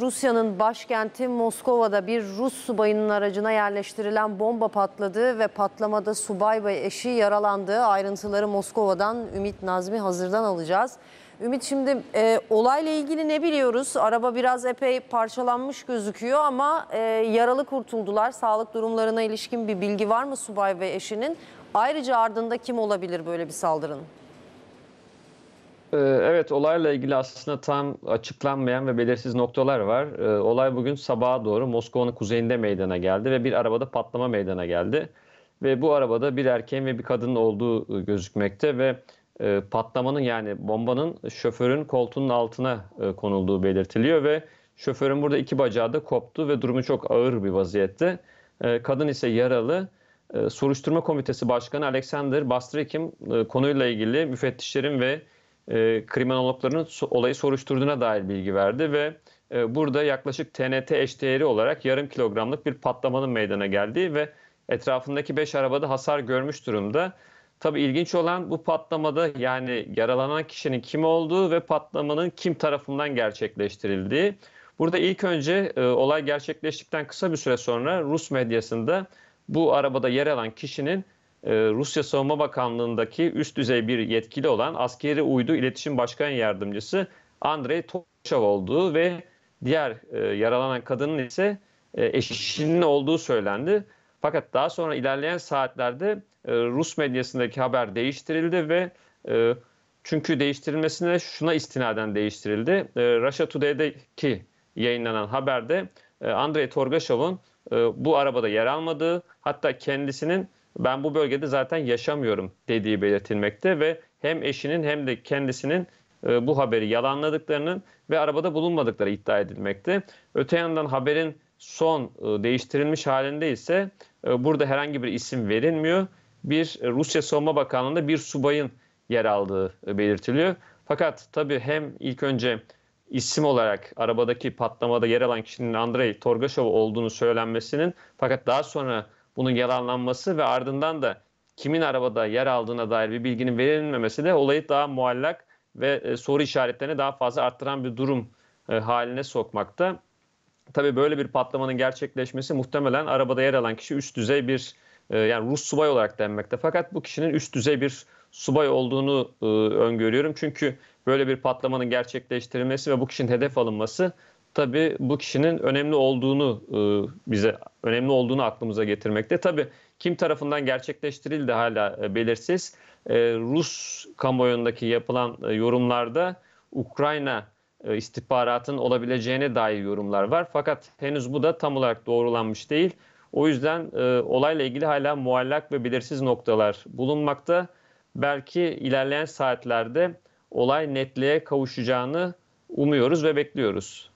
Rusya'nın başkenti Moskova'da bir Rus subayının aracına yerleştirilen bomba patladı ve patlamada subay ve eşi yaralandı. Ayrıntıları Moskova'dan Ümit Nazmi Hazır'dan alacağız. Ümit şimdi e, olayla ilgili ne biliyoruz? Araba biraz epey parçalanmış gözüküyor ama e, yaralı kurtuldular. Sağlık durumlarına ilişkin bir bilgi var mı subay ve eşinin? Ayrıca ardında kim olabilir böyle bir saldırının? Ee, evet olayla ilgili aslında tam açıklanmayan ve belirsiz noktalar var. Ee, olay bugün sabaha doğru Moskova'nın kuzeyinde meydana geldi ve bir arabada patlama meydana geldi. Ve bu arabada bir erkeğin ve bir kadının olduğu e, gözükmekte ve e, patlamanın yani bombanın şoförün koltuğunun altına e, konulduğu belirtiliyor ve şoförün burada iki bacağı da koptu ve durumu çok ağır bir vaziyette. Kadın ise yaralı. Soruşturma Komitesi Başkanı Alexander Bastrekim konuyla ilgili müfettişlerin ve e, kriminologların olayı soruşturduğuna dair bilgi verdi ve e, burada yaklaşık TNT eşdeğeri olarak yarım kilogramlık bir patlamanın meydana geldiği ve etrafındaki 5 arabada hasar görmüş durumda. Tabii ilginç olan bu patlamada yani yaralanan kişinin kim olduğu ve patlamanın kim tarafından gerçekleştirildiği. Burada ilk önce e, olay gerçekleştikten kısa bir süre sonra Rus medyasında bu arabada yer alan kişinin ee, Rusya Savunma Bakanlığı'ndaki üst düzey bir yetkili olan askeri uydu iletişim başkan yardımcısı Andrei Toçav olduğu ve diğer e, yaralanan kadının ise e, eşinin olduğu söylendi. Fakat daha sonra ilerleyen saatlerde e, Rus medyasındaki haber değiştirildi ve çünkü değiştirilmesine şuna istinaden değiştirildi. E, Russia Today'deki yayınlanan haberde Andrei Torgashov'un bu arabada yer almadığı hatta kendisinin ben bu bölgede zaten yaşamıyorum dediği belirtilmekte ve hem eşinin hem de kendisinin e, bu haberi yalanladıklarının ve arabada bulunmadıkları iddia edilmekte. Öte yandan haberin son e, değiştirilmiş halinde ise e, burada herhangi bir isim verilmiyor. Bir Rusya Savunma Bakanlığı'nda bir subayın yer aldığı belirtiliyor. Fakat tabii hem ilk önce isim olarak arabadaki patlamada yer alan kişinin Andrei Torgashov olduğunu söylenmesinin fakat daha sonra bunun yalanlanması ve ardından da kimin arabada yer aldığına dair bir bilginin verilmemesi de olayı daha muallak ve e, soru işaretlerini daha fazla arttıran bir durum e, haline sokmakta. Tabii böyle bir patlamanın gerçekleşmesi muhtemelen arabada yer alan kişi üst düzey bir e, yani Rus subay olarak denmekte. Fakat bu kişinin üst düzey bir subay olduğunu öngörüyorum. Çünkü böyle bir patlamanın gerçekleştirilmesi ve bu kişinin hedef alınması tabii bu kişinin önemli olduğunu e, bize önemli olduğunu aklımıza getirmekte. Tabii kim tarafından gerçekleştirildi hala e, belirsiz. E, Rus kamuoyundaki yapılan yorumlarda Ukrayna istihbaratın olabileceğine dair yorumlar var. Fakat henüz bu da tam olarak doğrulanmış değil. O yüzden e, olayla ilgili hala muallak ve belirsiz noktalar bulunmakta. Belki ilerleyen saatlerde olay netliğe kavuşacağını umuyoruz ve bekliyoruz.